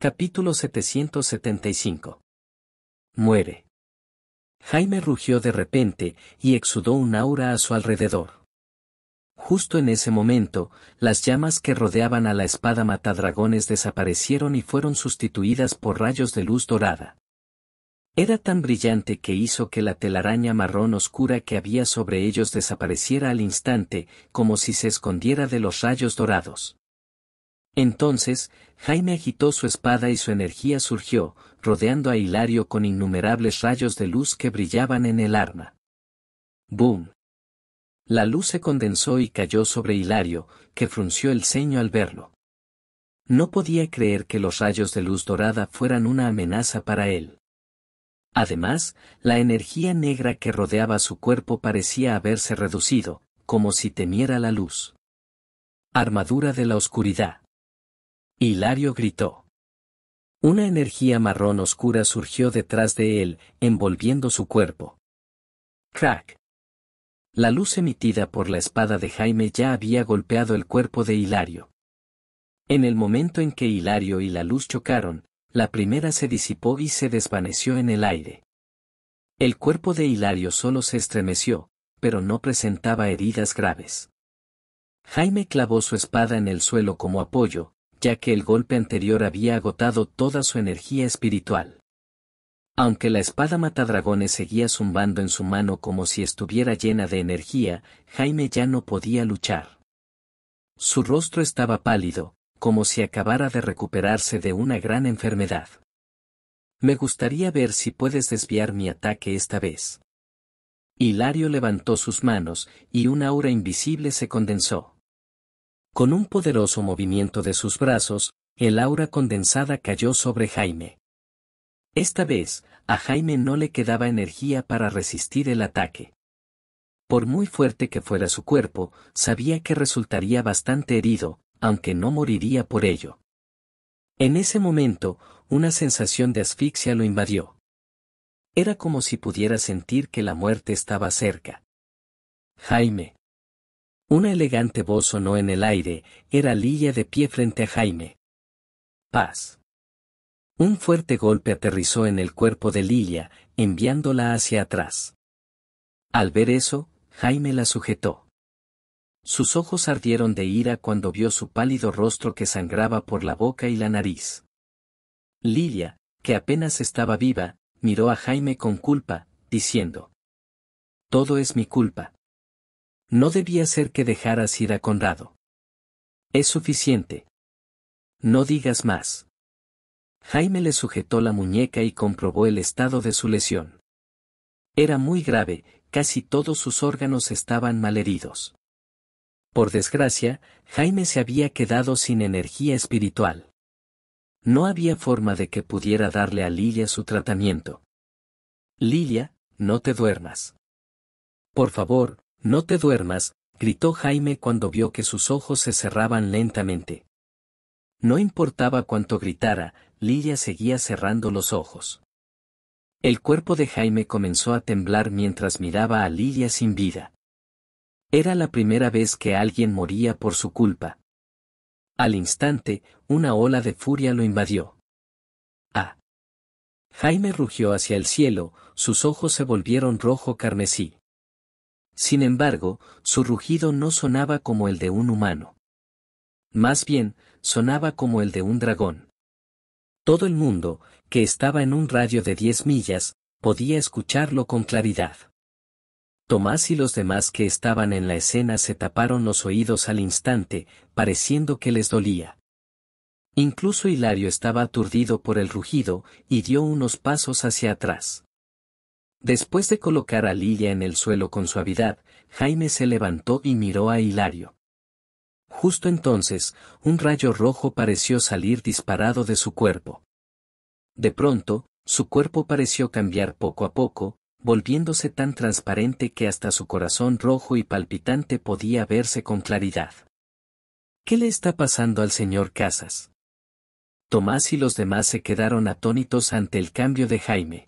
Capítulo 775. Muere. Jaime rugió de repente y exudó un aura a su alrededor. Justo en ese momento, las llamas que rodeaban a la espada matadragones desaparecieron y fueron sustituidas por rayos de luz dorada. Era tan brillante que hizo que la telaraña marrón oscura que había sobre ellos desapareciera al instante, como si se escondiera de los rayos dorados. Entonces, Jaime agitó su espada y su energía surgió, rodeando a Hilario con innumerables rayos de luz que brillaban en el arma. ¡Boom! La luz se condensó y cayó sobre Hilario, que frunció el ceño al verlo. No podía creer que los rayos de luz dorada fueran una amenaza para él. Además, la energía negra que rodeaba su cuerpo parecía haberse reducido, como si temiera la luz. Armadura de la oscuridad. Hilario gritó. Una energía marrón oscura surgió detrás de él, envolviendo su cuerpo. Crack. La luz emitida por la espada de Jaime ya había golpeado el cuerpo de Hilario. En el momento en que Hilario y la luz chocaron, la primera se disipó y se desvaneció en el aire. El cuerpo de Hilario solo se estremeció, pero no presentaba heridas graves. Jaime clavó su espada en el suelo como apoyo, ya que el golpe anterior había agotado toda su energía espiritual. Aunque la espada matadragones seguía zumbando en su mano como si estuviera llena de energía, Jaime ya no podía luchar. Su rostro estaba pálido, como si acabara de recuperarse de una gran enfermedad. Me gustaría ver si puedes desviar mi ataque esta vez. Hilario levantó sus manos, y una aura invisible se condensó. Con un poderoso movimiento de sus brazos, el aura condensada cayó sobre Jaime. Esta vez, a Jaime no le quedaba energía para resistir el ataque. Por muy fuerte que fuera su cuerpo, sabía que resultaría bastante herido, aunque no moriría por ello. En ese momento, una sensación de asfixia lo invadió. Era como si pudiera sentir que la muerte estaba cerca. Jaime. Una elegante voz sonó en el aire, era Lilia de pie frente a Jaime. Paz. Un fuerte golpe aterrizó en el cuerpo de Lilia, enviándola hacia atrás. Al ver eso, Jaime la sujetó. Sus ojos ardieron de ira cuando vio su pálido rostro que sangraba por la boca y la nariz. Lilia, que apenas estaba viva, miró a Jaime con culpa, diciendo, Todo es mi culpa. No debía ser que dejaras ir a Conrado. Es suficiente. No digas más. Jaime le sujetó la muñeca y comprobó el estado de su lesión. Era muy grave, casi todos sus órganos estaban malheridos. Por desgracia, Jaime se había quedado sin energía espiritual. No había forma de que pudiera darle a Lilia su tratamiento. Lilia, no te duermas. Por favor, no te duermas, gritó Jaime cuando vio que sus ojos se cerraban lentamente. No importaba cuánto gritara, Lilia seguía cerrando los ojos. El cuerpo de Jaime comenzó a temblar mientras miraba a Lilia sin vida. Era la primera vez que alguien moría por su culpa. Al instante, una ola de furia lo invadió. Ah. Jaime rugió hacia el cielo, sus ojos se volvieron rojo carmesí. Sin embargo, su rugido no sonaba como el de un humano. Más bien, sonaba como el de un dragón. Todo el mundo, que estaba en un radio de diez millas, podía escucharlo con claridad. Tomás y los demás que estaban en la escena se taparon los oídos al instante, pareciendo que les dolía. Incluso Hilario estaba aturdido por el rugido y dio unos pasos hacia atrás. Después de colocar a Lilia en el suelo con suavidad, Jaime se levantó y miró a Hilario. Justo entonces, un rayo rojo pareció salir disparado de su cuerpo. De pronto, su cuerpo pareció cambiar poco a poco, volviéndose tan transparente que hasta su corazón rojo y palpitante podía verse con claridad. ¿Qué le está pasando al señor Casas? Tomás y los demás se quedaron atónitos ante el cambio de Jaime.